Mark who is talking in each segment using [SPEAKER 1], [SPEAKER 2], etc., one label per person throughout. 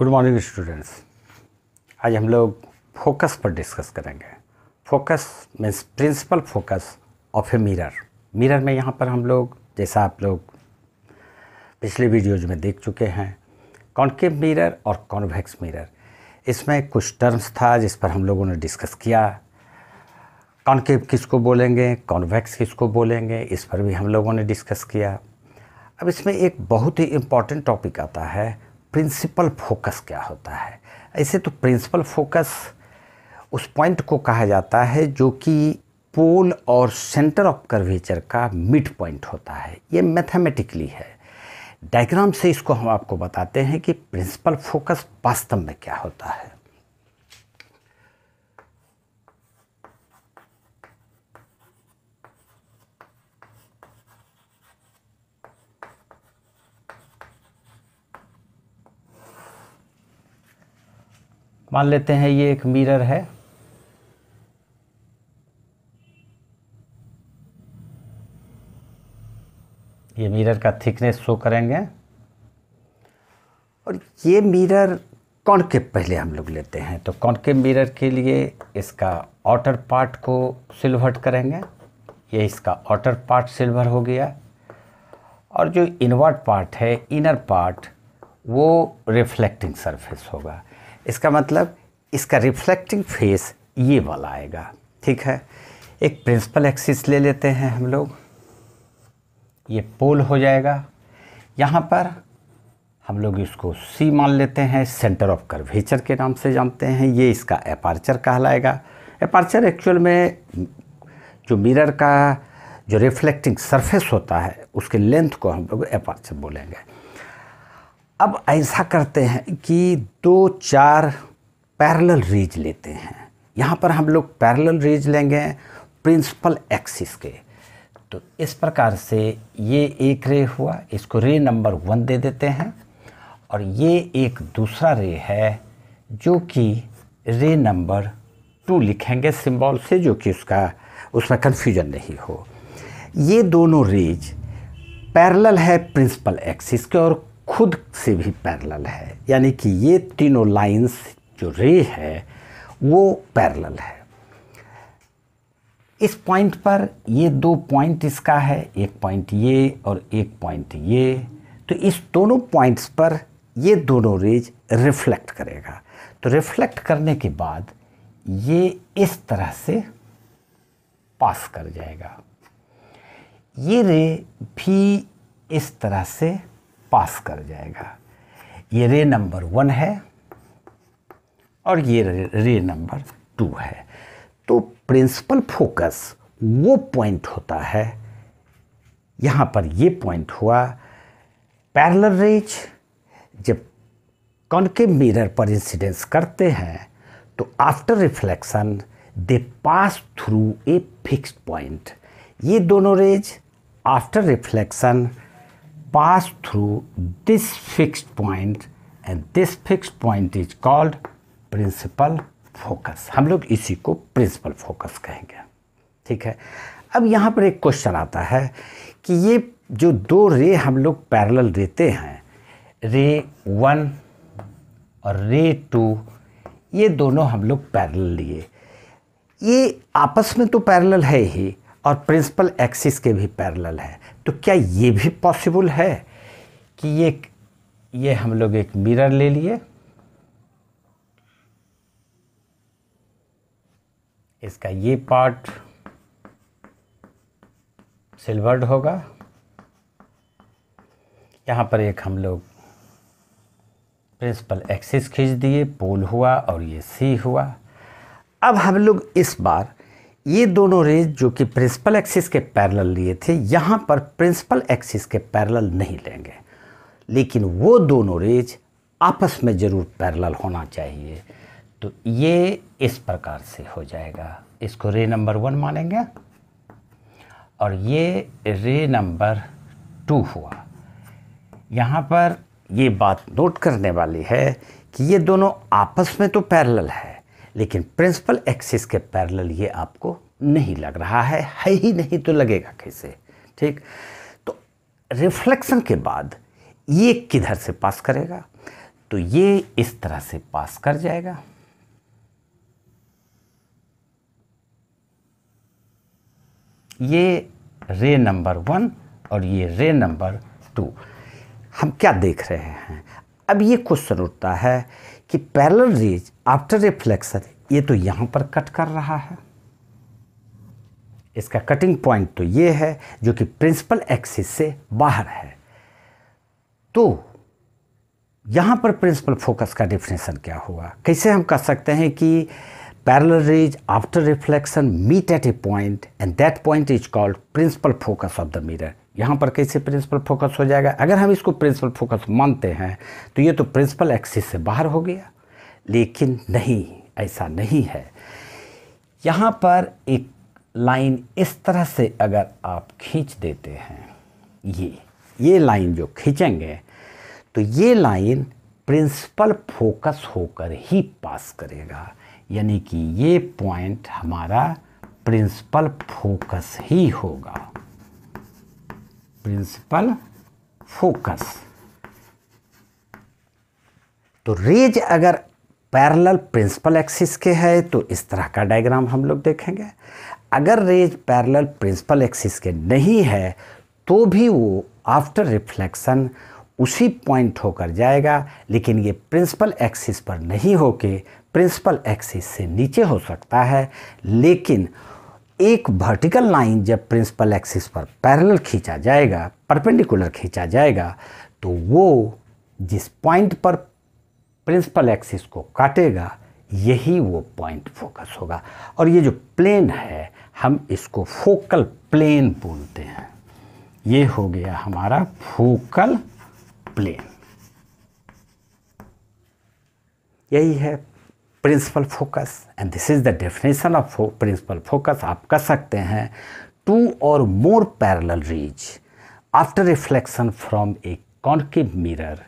[SPEAKER 1] good morning students आज हम लोग फोकस पर डिस्कस करेंगे focus means principal focus of a mirror mirror में यहाँ पर हम लोग जैसा आप लोग पिछले वीडियोज में देख चुके हैं कॉन्केव मिरर और कॉन्वेक्स मिरर इसमें कुछ टर्म्स था जिस पर हम लोगों ने डिस्कस किया कॉन्केव किसको बोलेंगे कॉन्वेक्स किसको बोलेंगे इस पर भी हम लोगों ने डिस्कस किया अब इसमें एक बहुत ही इम्पॉर्टेंट टॉपिक आता है प्रिंसिपल फोकस क्या होता है ऐसे तो प्रिंसिपल फोकस उस पॉइंट को कहा जाता है जो कि पोल और सेंटर ऑफ कर्वेचर का मिड पॉइंट होता है ये मैथमेटिकली है डायग्राम से इसको हम आपको बताते हैं कि प्रिंसिपल फोकस वास्तव में क्या होता है मान लेते हैं ये एक मिरर है ये मिरर का थिकनेस शो करेंगे और ये मिरर के पहले हम लोग लेते हैं तो के मिरर के लिए इसका आउटर पार्ट को सिल्वर्ट करेंगे ये इसका आउटर पार्ट सिल्वर हो गया और जो इनवर्ट पार्ट है इनर पार्ट वो रिफ्लेक्टिंग सरफेस होगा इसका मतलब इसका रिफ्लेक्टिंग फेस ये वाला आएगा ठीक है एक प्रिंसिपल एक्सिस ले लेते हैं हम लोग ये पोल हो जाएगा यहाँ पर हम लोग इसको सी मान लेते हैं सेंटर ऑफ कर्वेचर के नाम से जानते हैं ये इसका अपार्चर कहलाएगा अपार्चर एक्चुअल में जो मिरर का जो रिफ्लेक्टिंग सरफेस होता है उसके लेंथ को हम लोग अपार्चर बोलेंगे अब ऐसा करते हैं कि दो चार पैरेलल रेज लेते हैं यहाँ पर हम लोग पैरेलल रेज लेंगे प्रिंसिपल एक्सिस के तो इस प्रकार से ये एक रे हुआ इसको रे नंबर वन दे देते हैं और ये एक दूसरा रे है जो कि रे नंबर टू लिखेंगे सिंबल से जो कि उसका उसमें कन्फ्यूजन नहीं हो ये दोनों रेज पैरेलल है प्रिंसिपल एक्सिस के और खुद से भी पैरल है यानी कि ये तीनों लाइंस जो रे है वो पैरल है इस पॉइंट पर ये दो पॉइंट इसका है एक पॉइंट ये और एक पॉइंट ये तो इस दोनों पॉइंट्स पर ये दोनों रेज रिफ्लेक्ट करेगा तो रिफ्लेक्ट करने के बाद ये इस तरह से पास कर जाएगा ये रे भी इस तरह से पास कर जाएगा ये रे नंबर वन है और ये रे, नंबर टू है तो प्रिंसिपल फोकस वो पॉइंट होता है यहाँ पर ये पॉइंट हुआ पैरल रेज जब के मिरर पर इंसिडेंस करते हैं तो after reflection they pass through a fixed point ये दोनों rays after reflection pass through this fixed point and this fix point is called principal focus हम लोग इसी को प्रिंसिपल फोकस कहेंगे ठीक है अब यहाँ पर एक क्वेश्चन आता है कि ये जो दो रे हम लोग पैरेलल देते हैं रे वन और रे टू ये दोनों हम लोग पैरेलल लिए ये आपस में तो पैरेलल है ही और प्रिंसिपल एक्सिस के भी पैरेलल है तो क्या ये भी पॉसिबल है कि ये ये हम लोग एक मिरर ले लिए इसका ये पार्ट सिल्वर्ड होगा यहाँ पर एक हम लोग प्रिंसिपल एक्सिस खींच दिए पोल हुआ और ये सी हुआ अब हम लोग इस बार ये दोनों रेज जो कि प्रिंसिपल एक्सिस के पैरेलल लिए थे यहाँ पर प्रिंसिपल एक्सिस के पैरेलल नहीं लेंगे लेकिन वो दोनों रेज आपस में ज़रूर पैरेलल होना चाहिए तो ये इस प्रकार से हो जाएगा इसको रे नंबर वन मानेंगे और ये रे नंबर टू हुआ यहाँ पर ये बात नोट करने वाली है कि ये दोनों आपस में तो पैरेलल है लेकिन प्रिंसिपल एक्सिस के पैरेलल ये आपको नहीं लग रहा है है ही नहीं तो लगेगा कैसे ठीक तो रिफ्लेक्शन के बाद ये किधर से पास करेगा तो ये इस तरह से पास कर जाएगा ये रे नंबर वन और ये रे नंबर टू हम क्या देख रहे हैं अब ये क्वेश्चन उठता है कि पैरल रेज आफ्टर रिफ्लेक्शन ये तो यहाँ पर कट कर रहा है इसका कटिंग पॉइंट तो ये है जो कि प्रिंसिपल एक्सिस से बाहर है तो यहाँ पर प्रिंसिपल फोकस का डिफिनेशन क्या होगा कैसे हम कह सकते हैं कि parallel rays after reflection meet at a point and that point is called principal focus of the mirror यहाँ पर कैसे प्रिंसिपल फोकस हो जाएगा अगर हम इसको प्रिंसिपल फोकस मानते हैं तो ये तो प्रिंसिपल एक्सिस से बाहर हो गया लेकिन नहीं ऐसा नहीं है यहाँ पर एक लाइन इस तरह से अगर आप खींच देते हैं ये ये लाइन जो खींचेंगे तो ये लाइन प्रिंसिपल फोकस होकर ही पास करेगा यानी कि ये पॉइंट हमारा प्रिंसिपल फोकस ही होगा प्रिंसिपल फोकस तो रेज अगर पैरेलल प्रिंसिपल एक्सिस के है तो इस तरह का डायग्राम हम लोग देखेंगे अगर रेज पैरेलल प्रिंसिपल एक्सिस के नहीं है तो भी वो आफ्टर रिफ्लेक्शन उसी पॉइंट होकर जाएगा लेकिन ये प्रिंसिपल एक्सिस पर नहीं होके प्रिंसिपल एक्सिस से नीचे हो सकता है लेकिन एक वर्टिकल लाइन जब प्रिंसिपल एक्सिस पर पैरेलल खींचा जाएगा परपेंडिकुलर खींचा जाएगा तो वो जिस पॉइंट पर प्रिंसिपल एक्सिस को काटेगा यही वो पॉइंट फोकस होगा और ये जो प्लेन है हम इसको फोकल प्लेन बोलते हैं ये हो गया हमारा फोकल प्लेन यही है principal focus and this is the definition of principal focus आप कह सकते हैं टू और more parallel rays after reflection from a concave mirror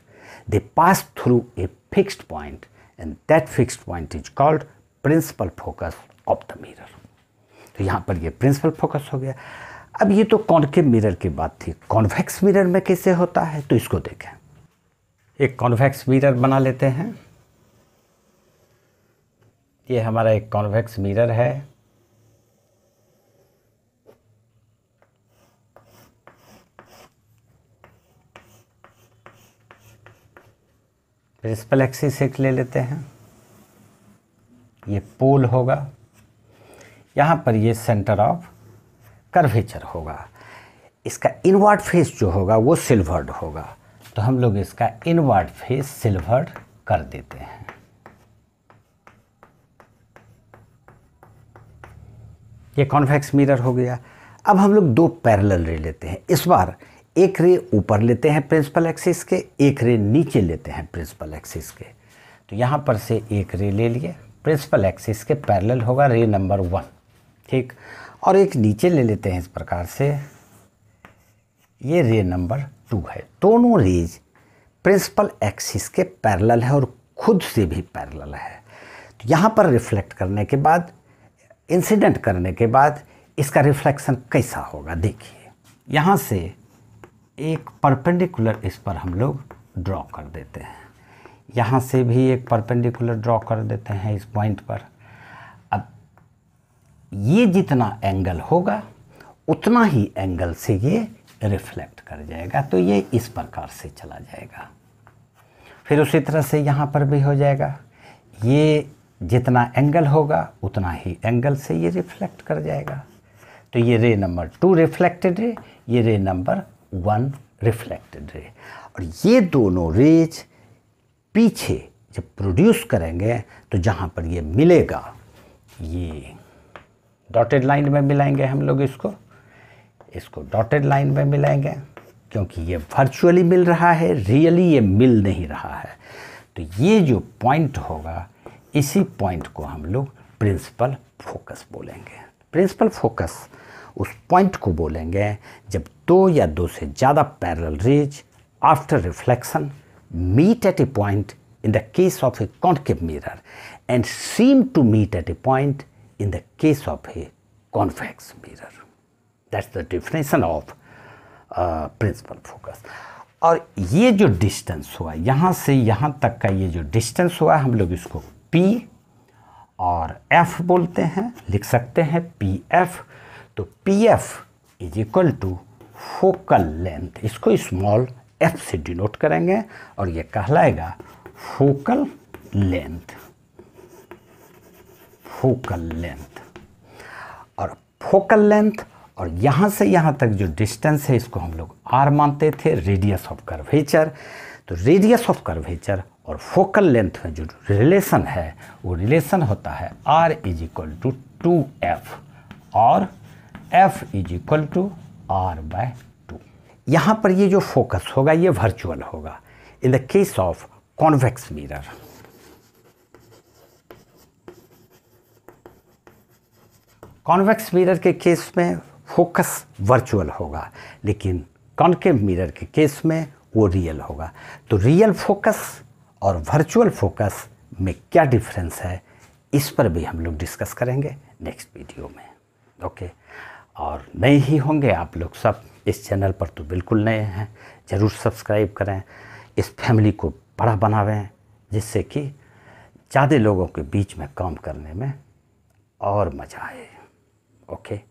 [SPEAKER 1] they pass through a fixed point and that fixed point is called principal focus of the mirror तो यहाँ पर ये principal focus हो गया अब ये तो कॉन्केव मिरर की बात थी कॉन्वेक्स मिरर में कैसे होता है तो इसको देखें एक कॉन्वेक्स मिरर बना लेते हैं ये हमारा एक कॉन्वेक्स मिरर है प्रिंसिपल एक्सिस एक ले लेते हैं ये पोल होगा यहाँ पर ये सेंटर ऑफ कर्वेचर होगा इसका इनवर्ड फेस जो होगा वो सिल्वर्ड होगा तो हम लोग इसका इनवर्ड फेस सिल्वर्ड कर देते हैं ये कॉन्वेक्स मिरर हो गया अब हम लोग दो पैरेलल रे लेते हैं इस बार एक रे ऊपर लेते हैं प्रिंसिपल एक्सिस के एक रे नीचे लेते हैं प्रिंसिपल एक्सिस के तो यहाँ पर से एक रे ले लिए प्रिंसिपल एक्सिस के पैरेलल होगा रे नंबर वन ठीक और एक नीचे ले लेते हैं इस प्रकार से ये रे नंबर टू है दोनों रेज प्रिंसिपल एक्सिस के पैरेलल है और खुद से भी पैरेलल है तो यहाँ पर रिफ्लेक्ट करने के बाद इंसिडेंट करने के बाद इसका रिफ्लेक्शन कैसा होगा देखिए यहाँ से एक परपेंडिकुलर इस पर हम लोग ड्रॉ कर देते हैं यहाँ से भी एक परपेंडिकुलर ड्रॉ कर देते हैं इस पॉइंट पर अब ये जितना एंगल होगा उतना ही एंगल से ये रिफ्लेक्ट कर जाएगा तो ये इस प्रकार से चला जाएगा फिर उसी तरह से यहाँ पर भी हो जाएगा ये जितना एंगल होगा उतना ही एंगल से ये रिफ्लेक्ट कर जाएगा तो ये रे नंबर टू रिफ्लेक्टेड रे ये रे नंबर वन रिफ्लेक्टेड रे और ये दोनों रेज पीछे जब प्रोड्यूस करेंगे तो जहाँ पर ये मिलेगा ये डॉटेड लाइन में मिलाएंगे हम लोग इसको इसको डॉटेड लाइन में मिलाएंगे क्योंकि ये वर्चुअली मिल रहा है रियली ये मिल नहीं रहा है तो ये जो पॉइंट होगा इसी पॉइंट को हम लोग प्रिंसिपल फोकस बोलेंगे प्रिंसिपल फोकस उस पॉइंट को बोलेंगे जब दो या दो से ज़्यादा parallel rays after reflection meet at a point in the case of a concave mirror and seem to meet at a point in the case of a convex mirror that's the definition of principal focus और ये जो distance हुआ यहाँ से यहाँ तक का ये जो डिस्टेंस हुआ हम लोग इसको पी और एफ बोलते हैं लिख सकते हैं पी एफ तो P F is equal to focal length इसको स्मॉल एफ से डिनोट करेंगे और ये कहलाएगा फोकल लेंथ फोकल लेंथ और फोकल लेंथ और यहाँ से यहाँ तक जो डिस्टेंस है इसको हम लोग आर मानते थे रेडियस ऑफ कर्वेचर तो रेडियस ऑफ कर्वेचर और फोकल लेंथ में जो रिलेशन है वो रिलेशन होता है R is equal to two F और F is equal to R by two यहाँ पर ये जो फोकस होगा ये वर्चुअल होगा in the case of convex mirror convex mirror के केस में फोकस वर्चुअल होगा लेकिन कॉन्केव मिरर के केस में वो रियल होगा तो रियल फोकस और वर्चुअल फोकस में क्या डिफरेंस है इस पर भी हम लोग डिस्कस करेंगे नेक्स्ट वीडियो में ओके और नए ही होंगे आप लोग सब इस चैनल पर तो बिल्कुल नए हैं ज़रूर सब्सक्राइब करें इस फैमिली को बड़ा बनावें जिससे कि ज़्यादा लोगों के बीच में काम करने में और मज़ा आए ओके